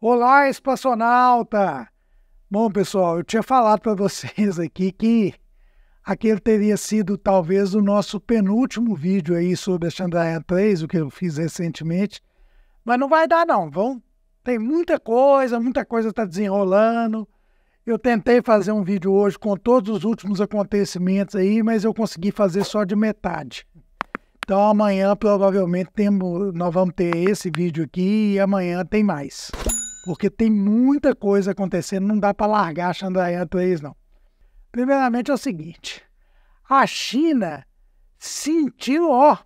Olá, espaçonauta! Bom, pessoal, eu tinha falado para vocês aqui que aquele teria sido talvez o nosso penúltimo vídeo aí sobre a Chandrayaan 3, o que eu fiz recentemente, mas não vai dar não, vão. Tem muita coisa, muita coisa está desenrolando. Eu tentei fazer um vídeo hoje com todos os últimos acontecimentos aí, mas eu consegui fazer só de metade. Então amanhã provavelmente temos, nós vamos ter esse vídeo aqui e amanhã tem mais porque tem muita coisa acontecendo, não dá para largar a Chandrayaan 3, não. Primeiramente é o seguinte, a China sentiu, ó,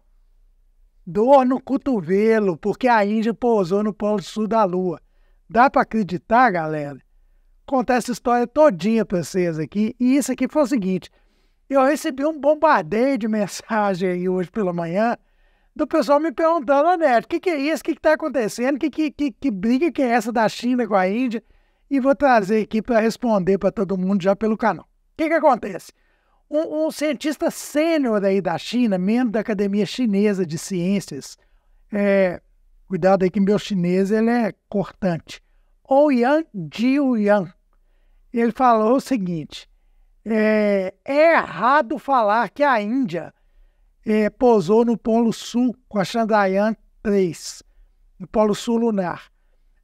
dor no cotovelo, porque a Índia pousou no polo sul da Lua. Dá para acreditar, galera? Contar essa história todinha para vocês aqui. E isso aqui foi o seguinte, eu recebi um bombardeio de mensagem aí hoje pela manhã, do pessoal me perguntando, né, o que, que é isso? O que está acontecendo? Que, que, que, que briga que é essa da China com a Índia? E vou trazer aqui para responder para todo mundo já pelo canal. O que, que acontece? Um, um cientista sênior aí da China, membro da Academia Chinesa de Ciências, é, cuidado aí que meu chinês ele é cortante, Ouyang Jiuyang, ele falou o seguinte, é, é errado falar que a Índia é, pousou no Polo Sul com a Chandrayaan 3, no Polo Sul Lunar.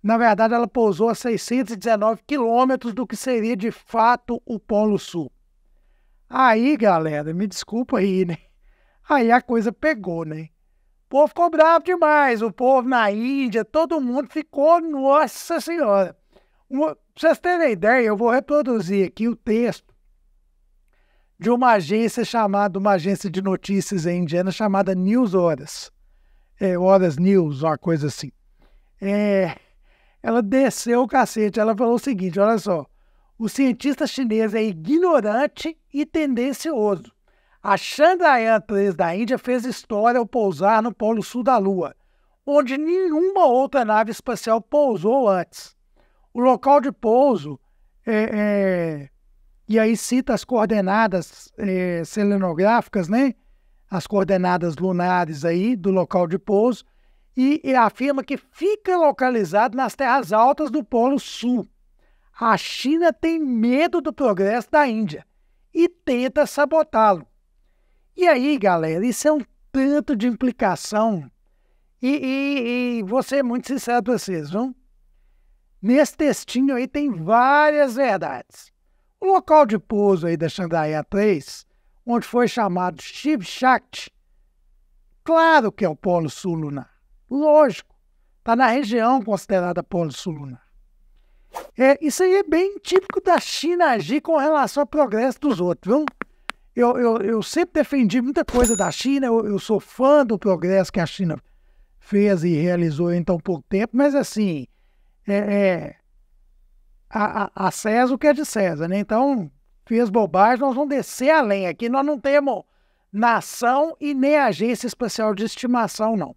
Na verdade, ela pousou a 619 quilômetros do que seria de fato o Polo Sul. Aí, galera, me desculpa aí, né? Aí a coisa pegou, né? O povo ficou bravo demais, o povo na Índia, todo mundo ficou, nossa senhora. Pra vocês terem ideia, eu vou reproduzir aqui o texto de uma agência chamada, uma agência de notícias em indiana chamada News Horas. É, Horas News, uma coisa assim. É, ela desceu o cacete, ela falou o seguinte, olha só. O cientista chinês é ignorante e tendencioso. A Chandrayaan 3 da Índia fez história ao pousar no Polo Sul da Lua, onde nenhuma outra nave espacial pousou antes. O local de pouso é, é e aí cita as coordenadas é, selenográficas, né? as coordenadas lunares aí do local de pouso, e, e afirma que fica localizado nas terras altas do Polo Sul. A China tem medo do progresso da Índia e tenta sabotá-lo. E aí, galera, isso é um tanto de implicação. E, e, e vou ser muito sincero para vocês, viu? Nesse textinho aí tem várias verdades. O local de pouso aí da Chandraya 3, onde foi chamado Shivshakti, claro que é o Polo Sul lunar. Lógico, está na região considerada Polo Sul lunar. É, isso aí é bem típico da China agir com relação ao progresso dos outros, viu? Eu, eu, eu sempre defendi muita coisa da China, eu, eu sou fã do progresso que a China fez e realizou em tão pouco tempo, mas assim, é, é, a, a, César o que é de César, né? Então, fez bobagem, nós vamos descer além aqui. Nós não temos nação e nem agência especial de estimação, não.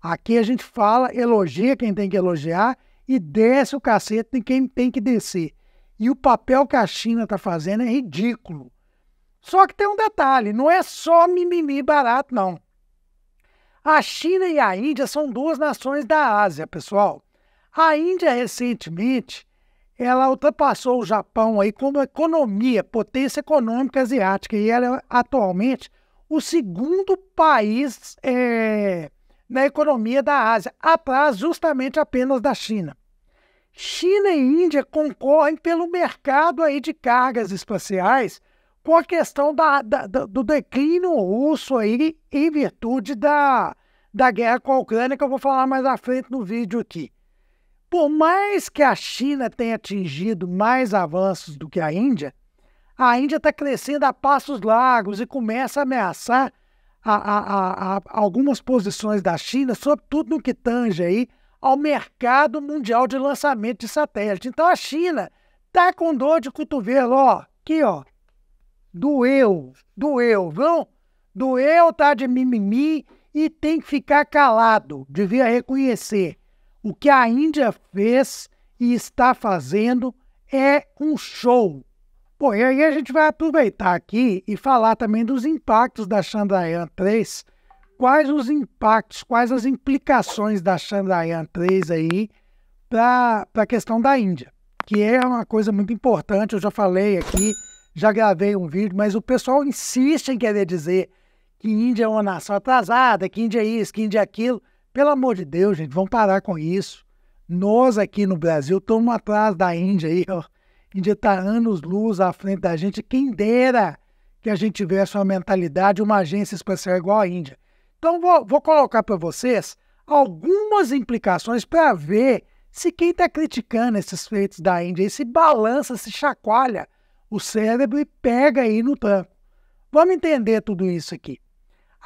Aqui a gente fala, elogia quem tem que elogiar e desce o cacete em quem tem que descer. E o papel que a China está fazendo é ridículo. Só que tem um detalhe, não é só mimimi barato, não. A China e a Índia são duas nações da Ásia, pessoal. A Índia, recentemente, ela ultrapassou o Japão aí como economia, potência econômica asiática, e ela é, atualmente o segundo país é, na economia da Ásia, atrás justamente apenas da China. China e Índia concorrem pelo mercado aí de cargas espaciais com a questão da, da, do declínio russo aí em virtude da, da guerra com a Ucrânia, que eu vou falar mais à frente no vídeo aqui. Por mais que a China tenha atingido mais avanços do que a Índia, a Índia está crescendo a passos largos e começa a ameaçar a, a, a, algumas posições da China, sobretudo no que tange aí ao mercado mundial de lançamento de satélite. Então a China está com dor de cotovelo, ó, aqui, ó, doeu, doeu, vão, doeu, tá de mimimi e tem que ficar calado, devia reconhecer. O que a Índia fez e está fazendo é um show. Pô, e aí a gente vai aproveitar aqui e falar também dos impactos da Chandrayaan 3. Quais os impactos, quais as implicações da Chandrayaan 3 aí para a questão da Índia, que é uma coisa muito importante. Eu já falei aqui, já gravei um vídeo, mas o pessoal insiste em querer dizer que Índia é uma nação atrasada, que Índia é isso, que Índia é aquilo. Pelo amor de Deus, gente, vamos parar com isso. Nós aqui no Brasil estamos atrás da Índia aí, ó. A Índia está anos-luz à frente da gente. Quem dera que a gente tivesse uma mentalidade, uma agência espacial igual à Índia. Então, vou, vou colocar para vocês algumas implicações para ver se quem está criticando esses feitos da Índia se balança, se chacoalha o cérebro e pega aí no tranco. Vamos entender tudo isso aqui.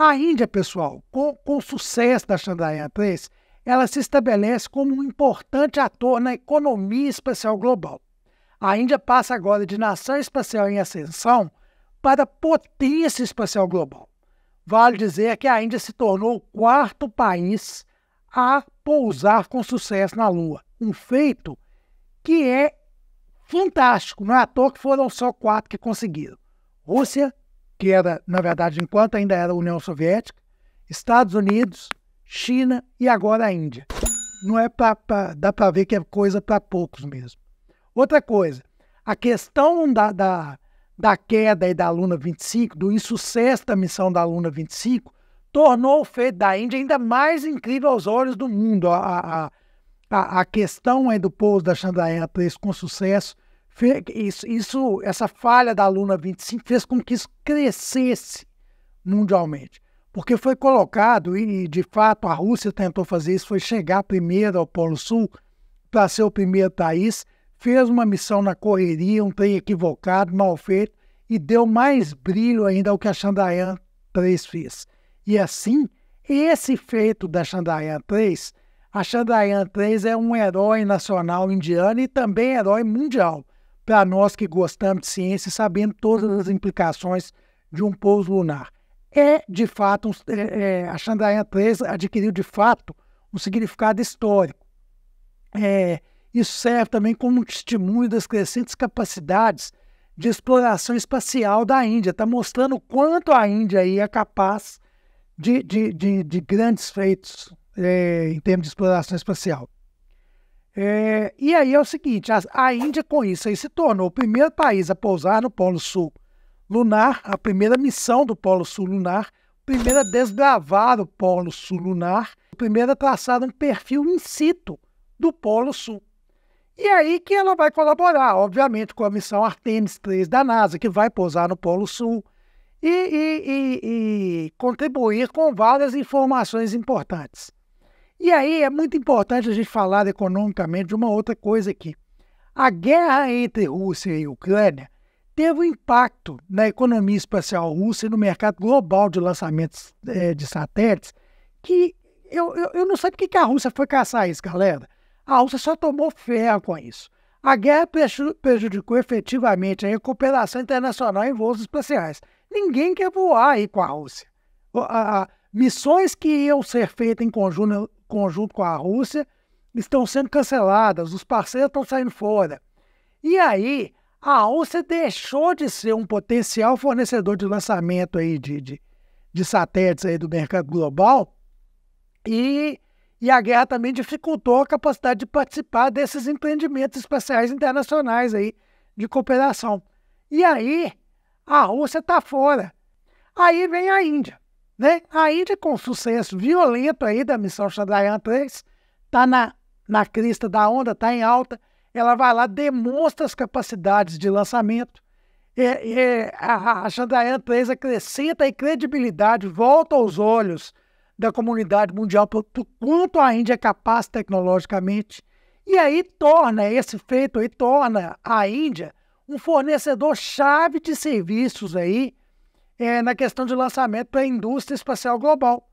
A Índia, pessoal, com, com o sucesso da Chandrayaan 3, ela se estabelece como um importante ator na economia espacial global. A Índia passa agora de nação espacial em ascensão para potência espacial global. Vale dizer que a Índia se tornou o quarto país a pousar com sucesso na Lua, um feito que é fantástico, não é à toa que foram só quatro que conseguiram: Rússia, que era, na verdade, enquanto ainda era União Soviética, Estados Unidos, China e agora a Índia. Não é para. dá para ver que é coisa para poucos mesmo. Outra coisa, a questão da, da, da queda e da Luna 25, do insucesso da missão da Luna 25, tornou o feito da Índia ainda mais incrível aos olhos do mundo. A, a, a, a questão do pouso da Chandrayaan 3 com sucesso isso, isso, essa falha da Luna 25 fez com que isso crescesse mundialmente, porque foi colocado, e de fato a Rússia tentou fazer isso, foi chegar primeiro ao Polo Sul para ser o primeiro país, fez uma missão na correria, um trem equivocado, mal feito, e deu mais brilho ainda ao que a Chandrayaan 3 fez. E assim, esse feito da Chandrayaan 3, a Chandrayaan 3 é um herói nacional indiano e também herói mundial para nós que gostamos de ciência, sabendo todas as implicações de um pouso lunar. É, de fato, um, é, é a Chandrayaan 3 adquiriu, de fato, um significado histórico. É, isso serve também como um testemunho das crescentes capacidades de exploração espacial da Índia. Está mostrando o quanto a Índia aí é capaz de, de, de, de grandes feitos é, em termos de exploração espacial. É, e aí é o seguinte: a, a Índia, com isso, aí se tornou o primeiro país a pousar no Polo Sul Lunar, a primeira missão do Polo Sul Lunar, a primeira a desbravar o Polo Sul Lunar, a primeira a traçar um perfil in situ do Polo Sul. E aí que ela vai colaborar, obviamente, com a missão Artemis 3 da NASA, que vai pousar no Polo Sul e, e, e, e contribuir com várias informações importantes. E aí é muito importante a gente falar economicamente de uma outra coisa aqui. A guerra entre Rússia e Ucrânia teve um impacto na economia espacial russa e no mercado global de lançamentos é, de satélites que eu, eu, eu não sei por que a Rússia foi caçar isso, galera. A Rússia só tomou ferro com isso. A guerra prejudicou efetivamente a recuperação internacional em voos espaciais. Ninguém quer voar aí com a Rússia. A, a, Missões que iam ser feitas em conjunto, conjunto com a Rússia estão sendo canceladas, os parceiros estão saindo fora. E aí, a Rússia deixou de ser um potencial fornecedor de lançamento aí de, de, de satélites aí do mercado global e, e a guerra também dificultou a capacidade de participar desses empreendimentos espaciais internacionais aí de cooperação. E aí, a Rússia está fora. Aí vem a Índia. Né? Ainda com o sucesso violento aí da missão Chandrayaan 3, está na, na crista da onda, está em alta, ela vai lá, demonstra as capacidades de lançamento, a, a Chandrayaan 3 acrescenta a credibilidade, volta aos olhos da comunidade mundial para quanto a Índia é capaz tecnologicamente, e aí torna esse feito e torna a Índia um fornecedor chave de serviços aí é, na questão de lançamento para a indústria espacial global.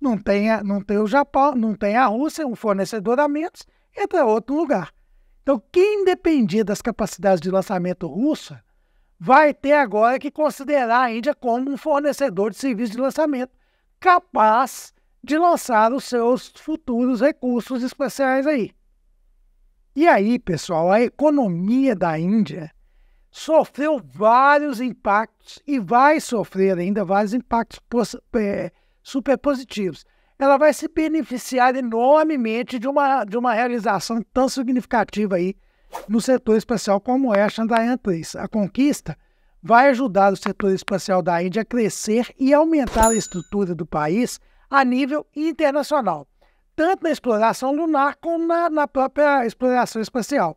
Não tem, a, não tem o Japão, não tem a Rússia, um fornecedor a menos, entra outro lugar. Então, quem dependia das capacidades de lançamento russa vai ter agora que considerar a Índia como um fornecedor de serviço de lançamento capaz de lançar os seus futuros recursos especiais aí. E aí, pessoal, a economia da Índia sofreu vários impactos e vai sofrer ainda vários impactos é, super positivos. Ela vai se beneficiar enormemente de uma, de uma realização tão significativa aí no setor espacial como é a Chandrayaan 3. A conquista vai ajudar o setor espacial da Índia a crescer e aumentar a estrutura do país a nível internacional, tanto na exploração lunar como na, na própria exploração espacial.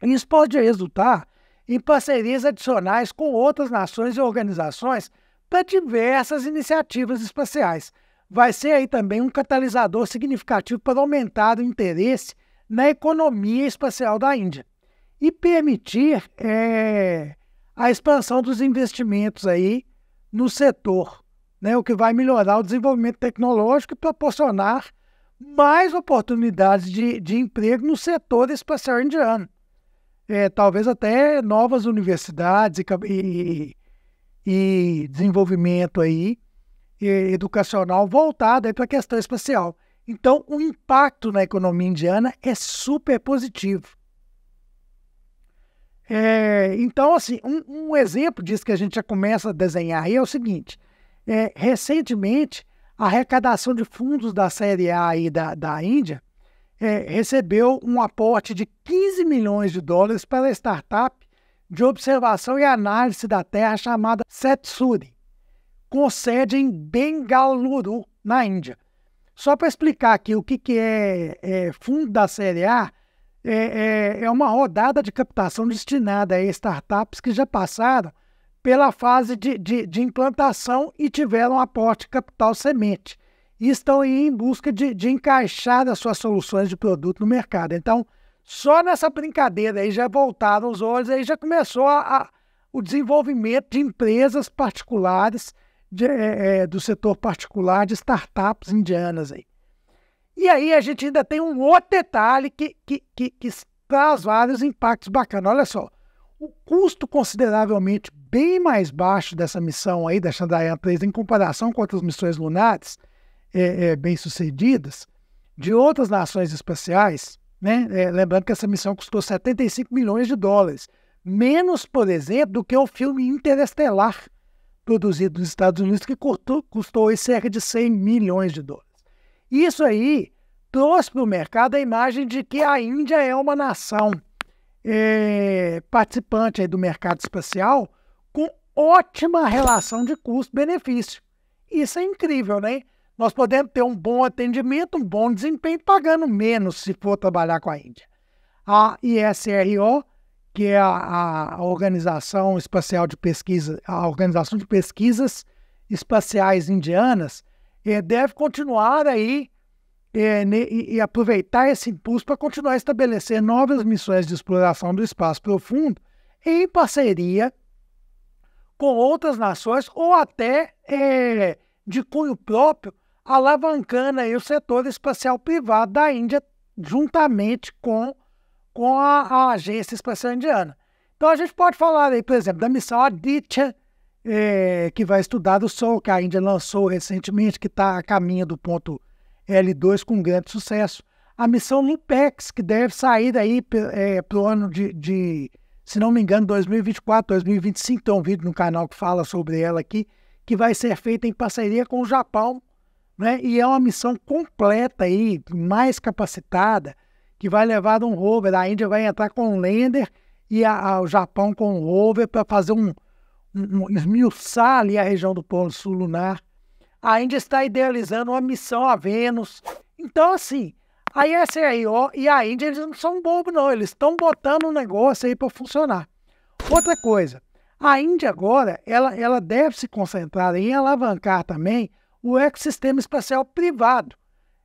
Isso pode resultar em parcerias adicionais com outras nações e organizações para diversas iniciativas espaciais. Vai ser aí também um catalisador significativo para aumentar o interesse na economia espacial da Índia e permitir é, a expansão dos investimentos aí no setor, né, o que vai melhorar o desenvolvimento tecnológico e proporcionar mais oportunidades de, de emprego no setor espacial indiano é, talvez até novas universidades e, e, desenvolvimento aí, e, educacional voltado para a questão espacial. Então, o impacto na economia indiana é super positivo. É, então, assim, um, um, exemplo disso que a gente já começa a desenhar aí é o seguinte: é, recentemente, a arrecadação de fundos da Série A aí da, da Índia é, recebeu um aporte de 15 milhões de dólares pela startup de observação e análise da Terra chamada Setsuri, com sede em Bengaluru, na Índia. Só para explicar aqui o que, que é, é fundo da Série A, é, é, é uma rodada de captação destinada a startups que já passaram pela fase de, de, de implantação e tiveram aporte capital semente e estão em busca de, de encaixar as suas soluções de produto no mercado. Então, só nessa brincadeira aí já voltaram os olhos, aí já começou a, a, o desenvolvimento de empresas particulares, de, é, é, do setor particular, de startups indianas. Aí. E aí a gente ainda tem um outro detalhe que, que, que, que traz vários impactos bacanas. Olha só, o custo consideravelmente bem mais baixo dessa missão aí, da Chandrayaan 3, em comparação com outras missões lunares, é, é, bem-sucedidas de outras nações espaciais, né? É, lembrando que essa missão custou 75 milhões de dólares, menos, por exemplo, do que o filme Interestelar, produzido nos Estados Unidos, que custou, custou cerca de 100 milhões de dólares. Isso aí trouxe para o mercado a imagem de que a Índia é uma nação é, participante aí do mercado espacial com ótima relação de custo-benefício. Isso é incrível, né? Nós podemos ter um bom atendimento, um bom desempenho, pagando menos se for trabalhar com a Índia. A ISRO, que é a, a Organização Espacial de Pesquisa, a Organização de Pesquisas Espaciais Indianas, é, deve continuar aí é, e, e aproveitar esse impulso para continuar a estabelecer novas missões de exploração do espaço profundo em parceria com outras nações ou até é, de cunho próprio alavancando aí o setor espacial privado da Índia juntamente com, com a, a Agência Espacial Indiana. Então a gente pode falar aí, por exemplo, da missão Aditya, é, que vai estudar o Sol, que a Índia lançou recentemente, que está a caminho do ponto L2 com grande sucesso. A missão Lupex, que deve sair aí é, para o ano de, de, se não me engano, 2024, 2025. Tem um vídeo no canal que fala sobre ela aqui, que vai ser feita em parceria com o Japão né? E é uma missão completa aí, mais capacitada, que vai levar um rover. A Índia vai entrar com um lander e a, a, o Japão com o rover para fazer um, um, um esmiuçar ali a região do Polo Sul Lunar. A Índia está idealizando uma missão a Vênus. Então, assim, a ISIO e a Índia, eles não são bobos, não. Eles estão botando um negócio aí para funcionar. Outra coisa, a Índia agora, ela, ela deve se concentrar em alavancar também o ecossistema espacial privado.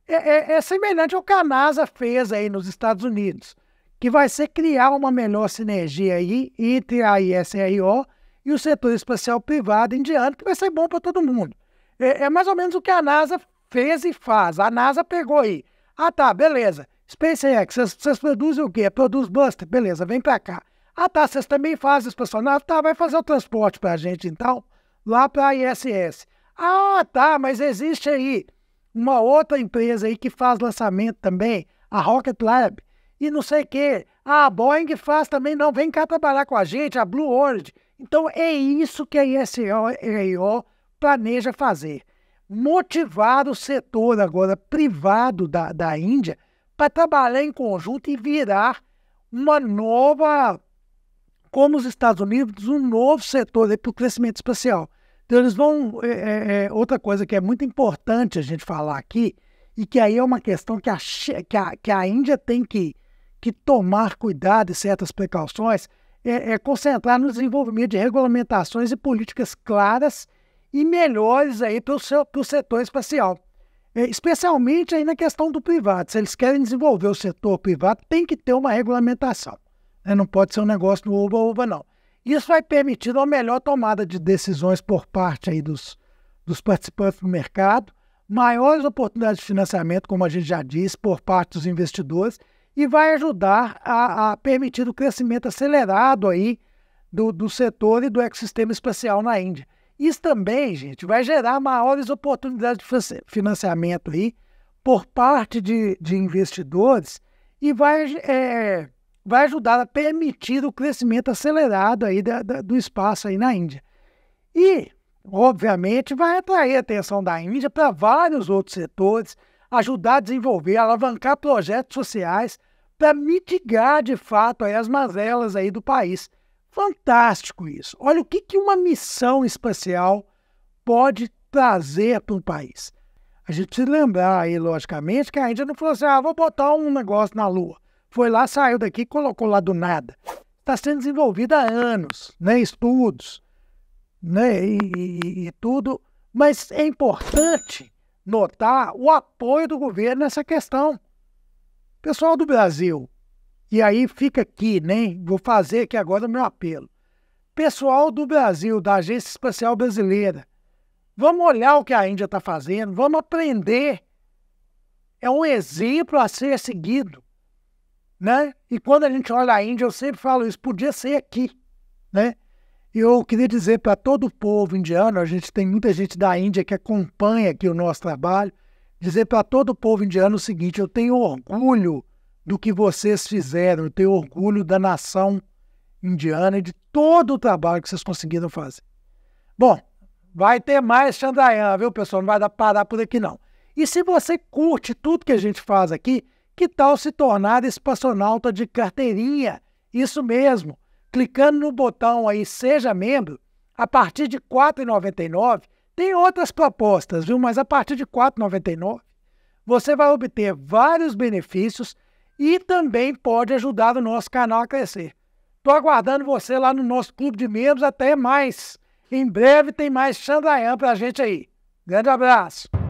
É, é, é semelhante ao que a NASA fez aí nos Estados Unidos, que vai ser criar uma melhor sinergia aí entre a ISRO e o setor espacial privado indiano, que vai ser bom para todo mundo. É, é, mais ou menos o que a NASA fez e faz. A NASA pegou aí. Ah, tá, beleza. SpaceX, vocês produzem o quê? Produz Buster? Beleza, vem para cá. Ah, tá, vocês também fazem espaçonave? Tá, vai fazer o transporte para a gente então, lá para a ISS. Ah, tá, mas existe aí uma outra empresa aí que faz lançamento também, a Rocket Lab, e não sei o quê. Ah, a Boeing faz também, não, vem cá trabalhar com a gente, a Blue Origin. Então é isso que a ISO planeja fazer. Motivar o setor agora privado da, da Índia para trabalhar em conjunto e virar uma nova, como os Estados Unidos, um novo setor para o crescimento espacial. Então, eles vão. É, é, é, outra coisa que é muito importante a gente falar aqui, e que aí é uma questão que a, que a, que a Índia tem que, que tomar cuidado e certas precauções, é, é concentrar no desenvolvimento de regulamentações e políticas claras e melhores aí para o setor espacial. É, especialmente aí na questão do privado. Se eles querem desenvolver o setor privado, tem que ter uma regulamentação. Né? não pode ser um negócio do uba-uba, não. Isso vai permitir uma melhor tomada de decisões por parte aí dos, dos participantes do mercado, maiores oportunidades de financiamento, como a gente já disse, por parte dos investidores, e vai ajudar a, a permitir o crescimento acelerado aí do, do setor e do ecossistema espacial na Índia. Isso também, gente, vai gerar maiores oportunidades de financiamento aí por parte de, de investidores e vai é, vai ajudar a permitir o crescimento acelerado aí da, da, do espaço aí na Índia. E, obviamente, vai atrair a atenção da Índia para vários outros setores, ajudar a desenvolver, alavancar projetos sociais para mitigar de fato as mazelas aí do país. Fantástico isso. Olha o que, que uma missão espacial pode trazer para o país. A gente precisa lembrar aí, logicamente, que a Índia não falou assim, ah, vou botar um negócio na Lua foi lá, saiu daqui e colocou lá do nada. Está sendo desenvolvida há anos, né? estudos né? E, e, e tudo. Mas é importante notar o apoio do governo nessa questão. Pessoal do Brasil, e aí fica aqui, né? Vou fazer aqui agora o meu apelo. Pessoal do Brasil, da Agência Espacial Brasileira, vamos olhar o que a Índia está fazendo, vamos aprender. É um exemplo a ser seguido né? E quando a gente olha a Índia, eu sempre falo isso, podia ser aqui, né? Eu queria dizer para todo o povo indiano, a gente tem muita gente da Índia que acompanha aqui o nosso trabalho, dizer para todo o povo indiano o seguinte: eu tenho orgulho do que vocês fizeram, eu tenho orgulho da nação indiana e de todo o trabalho que vocês conseguiram fazer. Bom, vai ter mais Chandrayaan, viu, pessoal? Não vai dar parar por aqui, não. E se você curte tudo que a gente faz aqui, que tal se tornar espaçonauta de carteirinha? Isso mesmo. Clicando no botão aí Seja Membro, a partir de R$ 4,99, tem outras propostas, viu? Mas a partir de R$ 4,99, você vai obter vários benefícios e também pode ajudar o nosso canal a crescer. Estou aguardando você lá no nosso clube de membros até mais. Em breve tem mais Chandrayaan para a gente aí. Grande abraço!